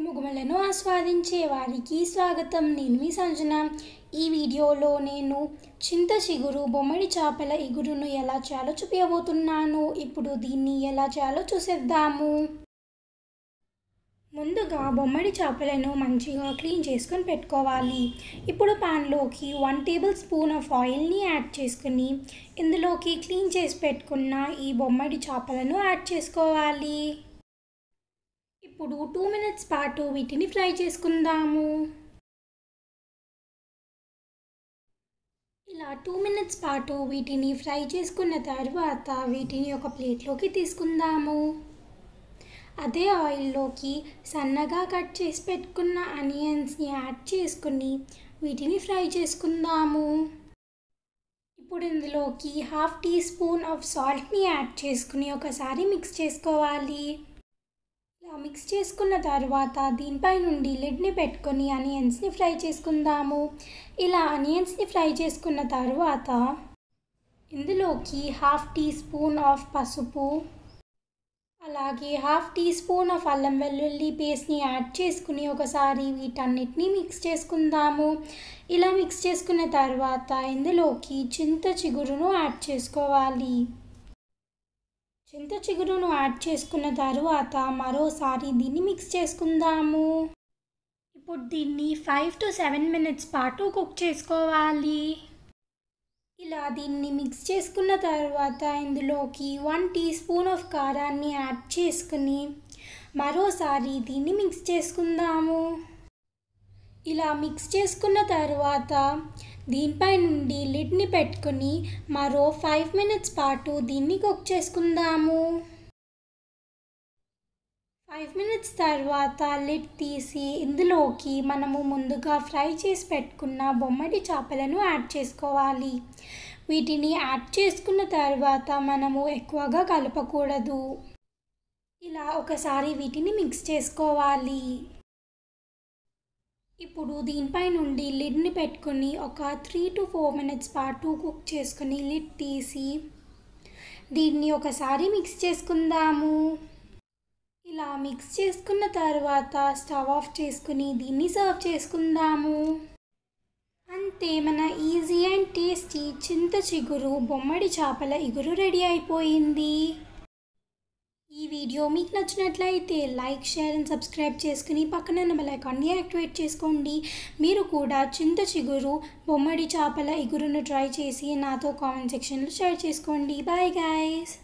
గుమగుమలను ఆస్వాదించే వారికి స్వాగతం నేను మీ సంజన ఈ వీడియోలో నేను చింత చిగురు బొమ్మడి చేపల ఎగురును ఎలా చేయాలో చూపించబోతున్నాను ఇప్పుడు దీన్ని ఎలా చేయాలో చూసేద్దాము ముందుగా బొమ్మడి చేపలను మంచిగా క్లీన్ చేసుకొని పెట్టుకోవాలి ఇప్పుడు పాన్లోకి వన్ టేబుల్ స్పూన్ ఆఫ్ ఆయిల్ని యాడ్ చేసుకుని ఇందులోకి క్లీన్ చేసి పెట్టుకున్న ఈ బొమ్మడి చేపలను యాడ్ చేసుకోవాలి ఇప్పుడు టూ మినిట్స్ పాటు వీటిని ఫ్రై చేసుకుందాము ఇలా టూ మినిట్స్ పాటు వీటిని ఫ్రై చేసుకున్న తర్వాత వీటిని ఒక ప్లేట్లోకి తీసుకుందాము అదే ఆయిల్లోకి సన్నగా కట్ చేసి పెట్టుకున్న అనియన్స్ని యాడ్ చేసుకుని వీటిని ఫ్రై చేసుకుందాము ఇప్పుడు ఇందులోకి హాఫ్ టీ స్పూన్ ఆఫ్ సాల్ట్ని యాడ్ చేసుకుని ఒకసారి మిక్స్ చేసుకోవాలి మిక్స్ చేసుకున్న తర్వాత దీనిపై నుండి లిడ్ని పెట్టుకొని అనియన్స్ని ఫ్రై చేసుకుందాము ఇలా అనియన్స్ని ఫ్రై చేసుకున్న తర్వాత ఇందులోకి హాఫ్ టీ స్పూన్ ఆఫ్ పసుపు అలాగే హాఫ్ టీ స్పూన్ ఆఫ్ అల్లం వెల్లుల్లి పేస్ట్ని యాడ్ చేసుకుని ఒకసారి వీటన్నిటినీ మిక్స్ చేసుకుందాము ఇలా మిక్స్ చేసుకున్న తర్వాత ఇందులోకి చింత చిగురును యాడ్ చేసుకోవాలి చింత చిగురును యాడ్ చేసుకున్న తర్వాత మరోసారి దీన్ని మిక్స్ చేసుకుందాము ఇప్పుడు దీన్ని ఫైవ్ టు సెవెన్ మినిట్స్ పాటు కుక్ చేసుకోవాలి ఇలా దీన్ని మిక్స్ చేసుకున్న తర్వాత ఇందులోకి వన్ టీ స్పూన్ ఆఫ్ కారాన్ని యాడ్ చేసుకుని మరోసారి దీన్ని మిక్స్ చేసుకుందాము ఇలా మిక్స్ చేసుకున్న తర్వాత దీనిపై నుండి లిడ్ని పెట్టుకుని మరో ఫైవ్ మినిట్స్ పాటు దీన్ని కుక్ చేసుకుందాము ఫైవ్ మినిట్స్ తర్వాత లిడ్ తీసి ఇందులోకి మనము ముందుగా ఫ్రై చేసి పెట్టుకున్న బొమ్మటి చేపలను యాడ్ చేసుకోవాలి వీటిని యాడ్ చేసుకున్న తర్వాత మనము ఎక్కువగా కలపకూడదు ఇలా ఒకసారి వీటిని మిక్స్ చేసుకోవాలి ఇప్పుడు దీనిపై నుండి లిడ్ని పెట్టుకొని ఒక త్రీ టు ఫోర్ మినిట్స్ పాటు కుక్ చేసుకుని లిడ్ తీసి దీన్ని ఒకసారి మిక్స్ చేసుకుందాము ఇలా మిక్స్ చేసుకున్న తర్వాత స్టవ్ ఆఫ్ చేసుకుని దీన్ని సర్వ్ చేసుకుందాము అంతే మన ఈజీ అండ్ టేస్టీ చింత చిగురు బొమ్మడి చేపల ఇగురు రెడీ అయిపోయింది ఈ వీడియో మీకు నచ్చినట్లయితే లైక్ షేర్ అండ్ సబ్స్క్రైబ్ చేసుకుని పక్కన ఉన్న బెలైకాన్ని యాక్టివేట్ చేసుకోండి మీరు కూడా చింత చిగురు బొమ్మడి చేపల ఇగురును ట్రై చేసి నాతో కామెంట్ సెక్షన్లో షేర్ చేసుకోండి బాయ్ గాయస్